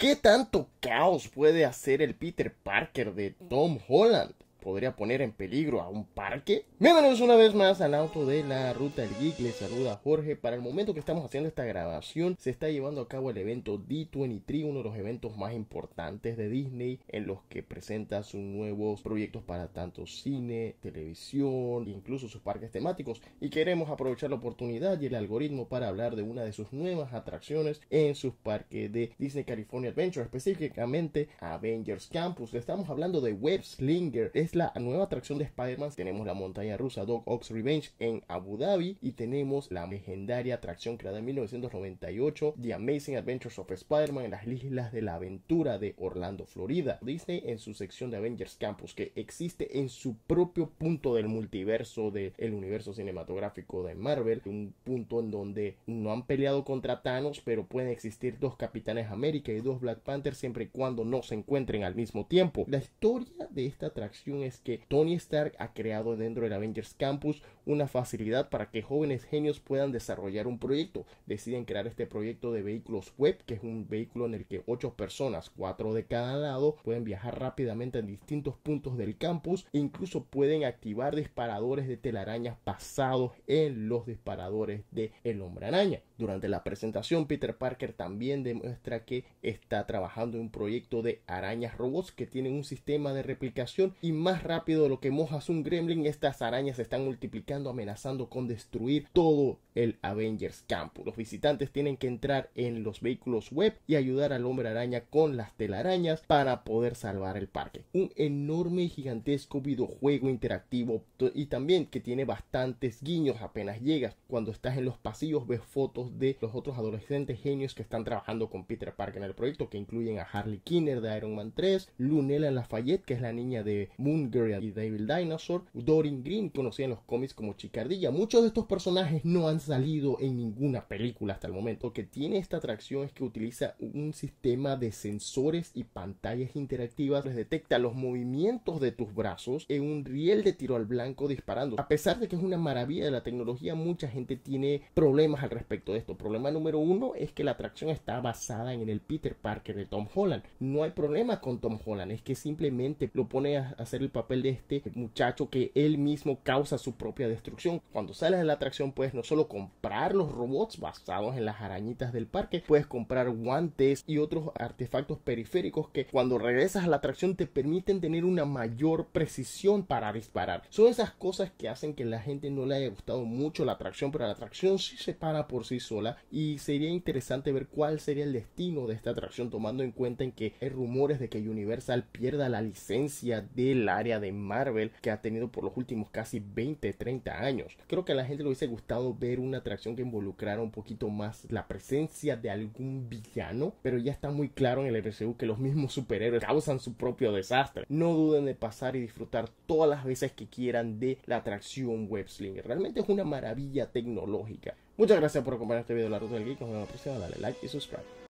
¿Qué tanto caos puede hacer el Peter Parker de Tom Holland? podría poner en peligro a un parque? Bienvenidos una vez más al auto de la Ruta del Geek, les saluda Jorge. Para el momento que estamos haciendo esta grabación, se está llevando a cabo el evento D23, uno de los eventos más importantes de Disney, en los que presenta sus nuevos proyectos para tanto cine, televisión, incluso sus parques temáticos. Y queremos aprovechar la oportunidad y el algoritmo para hablar de una de sus nuevas atracciones en sus parques de Disney California Adventure, específicamente Avengers Campus. estamos hablando de Web Slinger. Es la nueva atracción de Spider-Man. Tenemos la montaña rusa Dog Ox Revenge en Abu Dhabi y tenemos la legendaria atracción creada en 1998, The Amazing Adventures of Spider-Man en las Islas de la Aventura de Orlando, Florida. Disney en su sección de Avengers Campus que existe en su propio punto del multiverso del universo cinematográfico de Marvel, un punto en donde no han peleado contra Thanos, pero pueden existir dos Capitanes América y dos Black Panther siempre y cuando no se encuentren al mismo tiempo. La historia de esta atracción es que Tony Stark ha creado dentro del Avengers Campus una facilidad para que jóvenes genios puedan desarrollar un proyecto. Deciden crear este proyecto de vehículos web, que es un vehículo en el que ocho personas, cuatro de cada lado, pueden viajar rápidamente en distintos puntos del campus e incluso pueden activar disparadores de telarañas basados en los disparadores de El Hombre Araña. Durante la presentación, Peter Parker también demuestra que está trabajando en un proyecto de arañas robots que tienen un sistema de replicación y más rápido lo que mojas un gremlin, estas arañas se están multiplicando, amenazando con destruir todo el Avengers Campus. Los visitantes tienen que entrar en los vehículos web y ayudar al hombre araña con las telarañas para poder salvar el parque. Un enorme, y gigantesco videojuego interactivo y también que tiene bastantes guiños apenas llegas. Cuando estás en los pasillos ves fotos de los otros adolescentes genios que están trabajando con Peter Parker en el proyecto, que incluyen a Harley Kinner de Iron Man 3, Lunella Lafayette, que es la niña de Girl y Devil Dinosaur, Dorin Green, conocida en los cómics como Chicardilla. Muchos de estos personajes no han salido en ninguna película hasta el momento. Lo que tiene esta atracción es que utiliza un sistema de sensores y pantallas interactivas. Les detecta los movimientos de tus brazos en un riel de tiro al blanco disparando. A pesar de que es una maravilla de la tecnología, mucha gente tiene problemas al respecto de esto. Problema número uno es que la atracción está basada en el Peter Parker de Tom Holland. No hay problema con Tom Holland, es que simplemente lo pone a hacer el papel de este muchacho que él mismo causa su propia destrucción. Cuando sales de la atracción puedes no solo comprar los robots basados en las arañitas del parque, puedes comprar guantes y otros artefactos periféricos que cuando regresas a la atracción te permiten tener una mayor precisión para disparar. Son esas cosas que hacen que la gente no le haya gustado mucho la atracción, pero la atracción sí se para por sí sola y sería interesante ver cuál sería el destino de esta atracción tomando en cuenta en que hay rumores de que Universal pierda la licencia de la de Marvel que ha tenido por los últimos casi 20, 30 años. Creo que a la gente le hubiese gustado ver una atracción que involucrara un poquito más la presencia de algún villano, pero ya está muy claro en el MCU que los mismos superhéroes causan su propio desastre. No duden de pasar y disfrutar todas las veces que quieran de la atracción WebSling. Realmente es una maravilla tecnológica. Muchas gracias por acompañar este video de la Ruta del Geek. Nos la próxima. Dale like y subscribe.